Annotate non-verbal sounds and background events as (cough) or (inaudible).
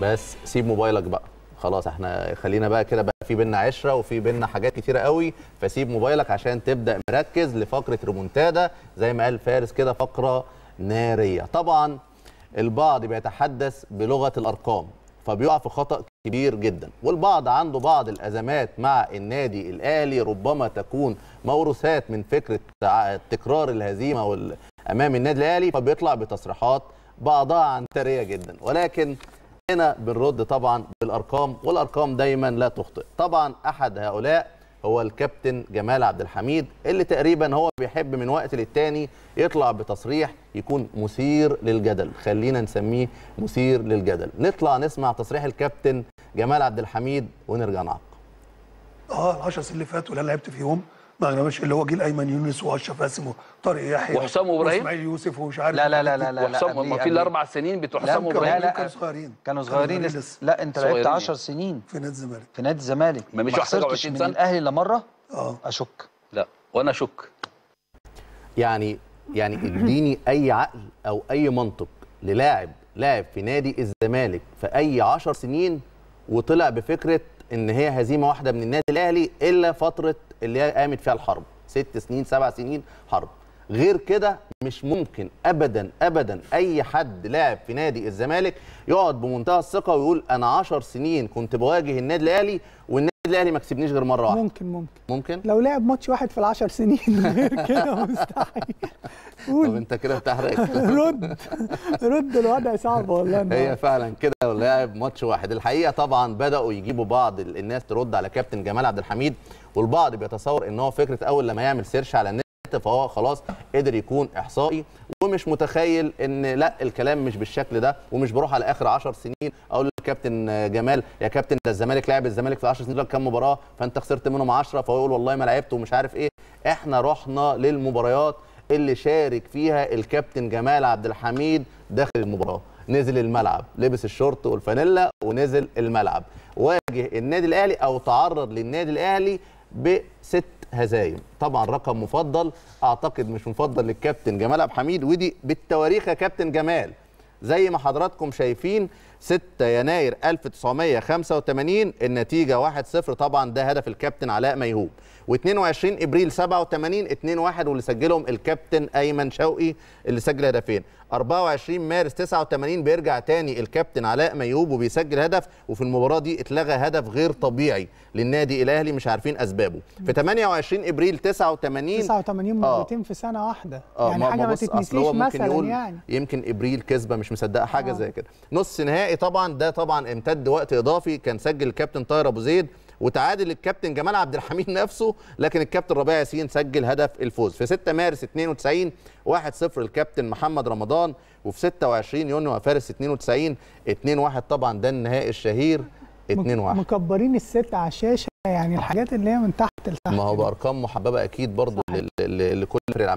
بس سيب موبايلك بقى خلاص احنا خلينا بقى كده بقى في بينا عشره وفي بينا حاجات كتيره قوي فسيب موبايلك عشان تبدا مركز لفقره ريمونتادا زي ما قال فارس كده فقره ناريه طبعا البعض بيتحدث بلغه الارقام فبيقع في خطا كبير جدا والبعض عنده بعض الازمات مع النادي الاهلي ربما تكون موروثات من فكره تكرار الهزيمه امام النادي الاهلي فبيطلع بتصريحات بعضها عنتريه جدا ولكن هنا بنرد طبعا بالارقام والارقام دايما لا تخطئ طبعا احد هؤلاء هو الكابتن جمال عبد الحميد اللي تقريبا هو بيحب من وقت للتاني يطلع بتصريح يكون مثير للجدل خلينا نسميه مثير للجدل نطلع نسمع تصريح الكابتن جمال عبد الحميد ونرجع نعق اه ال 10 سنين اللي فاتوا اللي انا لعبت فيهم ما اغربش اللي هو جيل ايمن يونس واشرف قاسم وطارق يحيى وحسام ابراهيم واسماعيل يوسف ومش عارف لا لا لا لا لا وحسام ما في الاربع سنين بتوع حسام ابراهيم لا لا كانوا صغيرين كانوا صغيرين لسه لا انت لعبت 10 سنين في نادي الزمالك في نادي الزمالك ما مش خسرتش من الاهلي الا مره اه اشك لا وانا اشك يعني يعني اديني اي عقل او اي منطق للاعب لاعب في نادي الزمالك في اي 10 سنين وطلع بفكره ان هي هزيمه واحده من النادي الاهلي الا فتره اللي هي قامت فيها الحرب ست سنين سبع سنين حرب غير كده مش ممكن ابدا ابدا اي حد لاعب في نادي الزمالك يقعد بمنتهى الثقه ويقول انا 10 سنين كنت بواجه النادي الاهلي والنادي الاهلي ما كسبنيش غير مره واحده ممكن ممكن ممكن لو لعب ماتش واحد في العشر سنين غير (laughs) كده مستحيل طب انت كده بتحرق رد رد الوضع صعب والله هي فعلا كده لو لعب ماتش واحد الحقيقه طبعا بداوا يجيبوا بعض الناس ترد على كابتن جمال عبد الحميد والبعض بيتصور ان هو فكره اول لما يعمل سيرش على النت فهو خلاص قدر يكون احصائي مش متخيل ان لا الكلام مش بالشكل ده ومش بروح على اخر 10 سنين اقول للكابتن جمال يا كابتن ده الزمالك لعب الزمالك في 10 سنين كام مباراه فانت خسرت منهم 10 فهو يقول والله ما لعبت ومش عارف ايه احنا رحنا للمباريات اللي شارك فيها الكابتن جمال عبد الحميد داخل المباراه نزل الملعب لبس الشورت والفانيلا ونزل الملعب واجه النادي الاهلي او تعرض للنادي الاهلي بست هزايم طبعا رقم مفضل اعتقد مش مفضل للكابتن جمال عبد الحميد ودي بالتواريخ يا كابتن جمال زي ما حضراتكم شايفين 6 يناير 1985 النتيجه 1-0 طبعا ده هدف الكابتن علاء ميهوب و22 ابريل 87 2 1 واللي سجلهم الكابتن ايمن شوقي اللي سجل هدفين 24 مارس 89 بيرجع تاني الكابتن علاء ميهوب وبيسجل هدف وفي المباراه دي اتلغى هدف غير طبيعي للنادي الاهلي مش عارفين اسبابه في 28 ابريل 89 89 آه. مرتين آه في سنه واحده آه يعني ما حاجه ما, تتنسيش مثلا يعني يمكن ابريل كسبه مش مصدقه حاجه آه. زي كده نص نهائي النهائي طبعا ده طبعا امتد وقت اضافي كان سجل الكابتن طاهر ابو زيد وتعادل الكابتن جمال عبد الحميد نفسه لكن الكابتن ربيع ياسين سجل هدف الفوز في 6 مارس 92 1-0 الكابتن محمد رمضان وفي 26 يونيو فارس 92 2-1 طبعا ده النهائي الشهير 2-1 مكبرين الست على الشاشه يعني الحاجات اللي هي من تحت لتحت ما هو بارقام محببه اكيد برضه لكل فريق